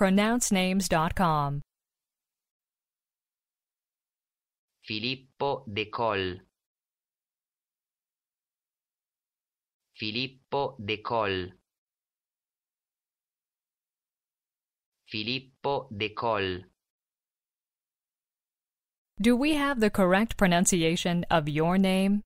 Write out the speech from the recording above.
pronouncenames.com. Filippo De Col. Filippo De Col. Filippo De Col. Do we have the correct pronunciation of your name?